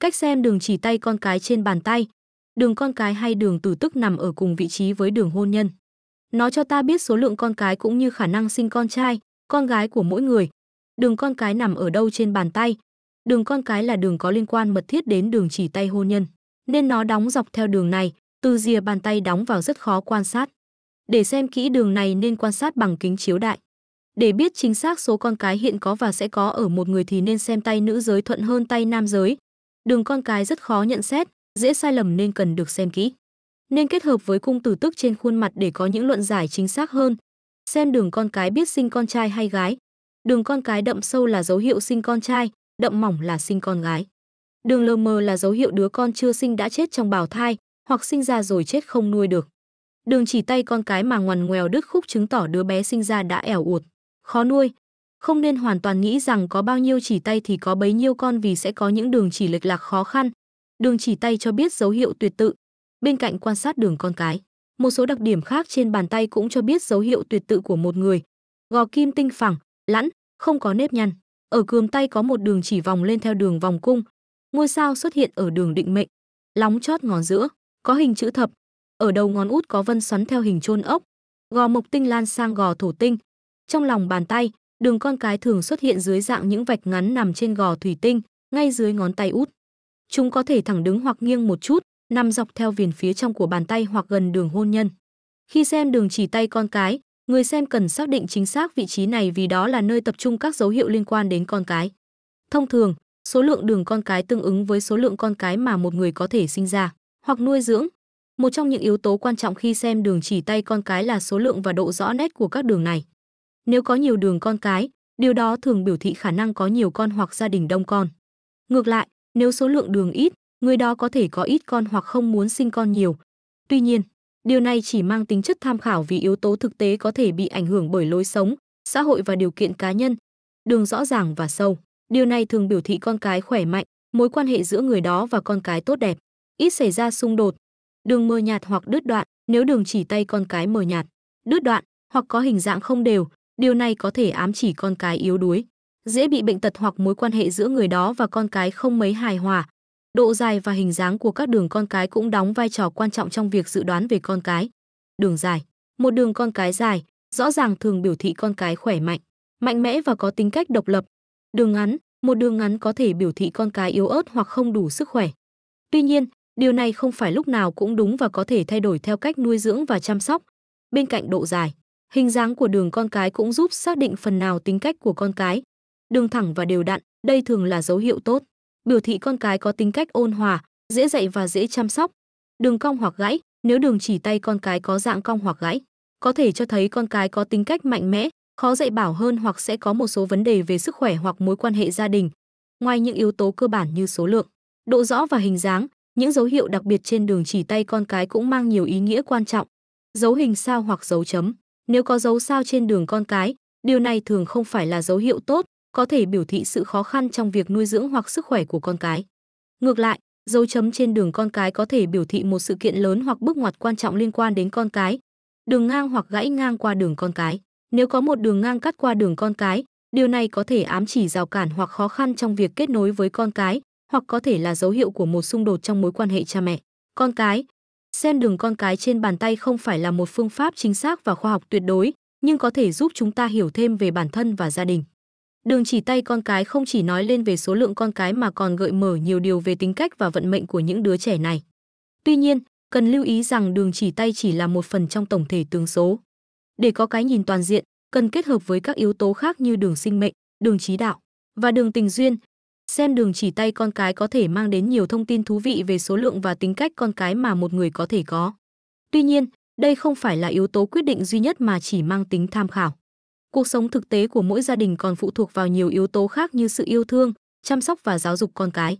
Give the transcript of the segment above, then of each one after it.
Cách xem đường chỉ tay con cái trên bàn tay, đường con cái hay đường tử tức nằm ở cùng vị trí với đường hôn nhân. Nó cho ta biết số lượng con cái cũng như khả năng sinh con trai, con gái của mỗi người. Đường con cái nằm ở đâu trên bàn tay. Đường con cái là đường có liên quan mật thiết đến đường chỉ tay hôn nhân, nên nó đóng dọc theo đường này, từ rìa bàn tay đóng vào rất khó quan sát. Để xem kỹ đường này nên quan sát bằng kính chiếu đại. Để biết chính xác số con cái hiện có và sẽ có ở một người thì nên xem tay nữ giới thuận hơn tay nam giới, đường con cái rất khó nhận xét, dễ sai lầm nên cần được xem kỹ. Nên kết hợp với cung tử tức trên khuôn mặt để có những luận giải chính xác hơn. Xem đường con cái biết sinh con trai hay gái. Đường con cái đậm sâu là dấu hiệu sinh con trai, đậm mỏng là sinh con gái. Đường lờ mờ là dấu hiệu đứa con chưa sinh đã chết trong bào thai, hoặc sinh ra rồi chết không nuôi được. Đường chỉ tay con cái mà ngoằn ngoèo đứt khúc chứng tỏ đứa bé sinh ra đã ẻo uột, khó nuôi, không nên hoàn toàn nghĩ rằng có bao nhiêu chỉ tay thì có bấy nhiêu con vì sẽ có những đường chỉ lệch lạc khó khăn. Đường chỉ tay cho biết dấu hiệu tuyệt tự. Bên cạnh quan sát đường con cái, một số đặc điểm khác trên bàn tay cũng cho biết dấu hiệu tuyệt tự của một người. Gò kim tinh phẳng, lẵn, không có nếp nhăn. Ở cườm tay có một đường chỉ vòng lên theo đường vòng cung. Ngôi sao xuất hiện ở đường định mệnh, lóng chót ngón giữa, có hình chữ thập. Ở đầu ngón út có vân xoắn theo hình chôn ốc. Gò mộc tinh lan sang gò thổ tinh. Trong lòng bàn tay, Đường con cái thường xuất hiện dưới dạng những vạch ngắn nằm trên gò thủy tinh, ngay dưới ngón tay út. Chúng có thể thẳng đứng hoặc nghiêng một chút, nằm dọc theo viền phía trong của bàn tay hoặc gần đường hôn nhân. Khi xem đường chỉ tay con cái, người xem cần xác định chính xác vị trí này vì đó là nơi tập trung các dấu hiệu liên quan đến con cái. Thông thường, số lượng đường con cái tương ứng với số lượng con cái mà một người có thể sinh ra hoặc nuôi dưỡng. Một trong những yếu tố quan trọng khi xem đường chỉ tay con cái là số lượng và độ rõ nét của các đường này. Nếu có nhiều đường con cái, điều đó thường biểu thị khả năng có nhiều con hoặc gia đình đông con. Ngược lại, nếu số lượng đường ít, người đó có thể có ít con hoặc không muốn sinh con nhiều. Tuy nhiên, điều này chỉ mang tính chất tham khảo vì yếu tố thực tế có thể bị ảnh hưởng bởi lối sống, xã hội và điều kiện cá nhân. Đường rõ ràng và sâu, điều này thường biểu thị con cái khỏe mạnh, mối quan hệ giữa người đó và con cái tốt đẹp, ít xảy ra xung đột. Đường mờ nhạt hoặc đứt đoạn, nếu đường chỉ tay con cái mờ nhạt, đứt đoạn hoặc có hình dạng không đều, điều này có thể ám chỉ con cái yếu đuối, dễ bị bệnh tật hoặc mối quan hệ giữa người đó và con cái không mấy hài hòa. Độ dài và hình dáng của các đường con cái cũng đóng vai trò quan trọng trong việc dự đoán về con cái. Đường dài, một đường con cái dài, rõ ràng thường biểu thị con cái khỏe mạnh, mạnh mẽ và có tính cách độc lập. Đường ngắn, một đường ngắn có thể biểu thị con cái yếu ớt hoặc không đủ sức khỏe. Tuy nhiên, điều này không phải lúc nào cũng đúng và có thể thay đổi theo cách nuôi dưỡng và chăm sóc. Bên cạnh độ dài, Hình dáng của đường con cái cũng giúp xác định phần nào tính cách của con cái. Đường thẳng và đều đặn, đây thường là dấu hiệu tốt, biểu thị con cái có tính cách ôn hòa, dễ dạy và dễ chăm sóc. Đường cong hoặc gãy, nếu đường chỉ tay con cái có dạng cong hoặc gãy, có thể cho thấy con cái có tính cách mạnh mẽ, khó dạy bảo hơn hoặc sẽ có một số vấn đề về sức khỏe hoặc mối quan hệ gia đình. Ngoài những yếu tố cơ bản như số lượng, độ rõ và hình dáng, những dấu hiệu đặc biệt trên đường chỉ tay con cái cũng mang nhiều ý nghĩa quan trọng. Dấu hình sao hoặc dấu chấm nếu có dấu sao trên đường con cái, điều này thường không phải là dấu hiệu tốt, có thể biểu thị sự khó khăn trong việc nuôi dưỡng hoặc sức khỏe của con cái. Ngược lại, dấu chấm trên đường con cái có thể biểu thị một sự kiện lớn hoặc bước ngoặt quan trọng liên quan đến con cái, đường ngang hoặc gãy ngang qua đường con cái. Nếu có một đường ngang cắt qua đường con cái, điều này có thể ám chỉ rào cản hoặc khó khăn trong việc kết nối với con cái, hoặc có thể là dấu hiệu của một xung đột trong mối quan hệ cha mẹ, con cái xem đường con cái trên bàn tay không phải là một phương pháp chính xác và khoa học tuyệt đối, nhưng có thể giúp chúng ta hiểu thêm về bản thân và gia đình. Đường chỉ tay con cái không chỉ nói lên về số lượng con cái mà còn gợi mở nhiều điều về tính cách và vận mệnh của những đứa trẻ này. Tuy nhiên, cần lưu ý rằng đường chỉ tay chỉ là một phần trong tổng thể tướng số. Để có cái nhìn toàn diện, cần kết hợp với các yếu tố khác như đường sinh mệnh, đường trí đạo và đường tình duyên Xem đường chỉ tay con cái có thể mang đến nhiều thông tin thú vị về số lượng và tính cách con cái mà một người có thể có. Tuy nhiên, đây không phải là yếu tố quyết định duy nhất mà chỉ mang tính tham khảo. Cuộc sống thực tế của mỗi gia đình còn phụ thuộc vào nhiều yếu tố khác như sự yêu thương, chăm sóc và giáo dục con cái.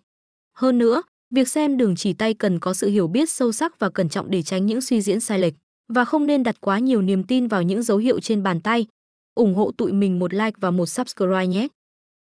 Hơn nữa, việc xem đường chỉ tay cần có sự hiểu biết sâu sắc và cẩn trọng để tránh những suy diễn sai lệch và không nên đặt quá nhiều niềm tin vào những dấu hiệu trên bàn tay. ủng hộ tụi mình một like và một subscribe nhé.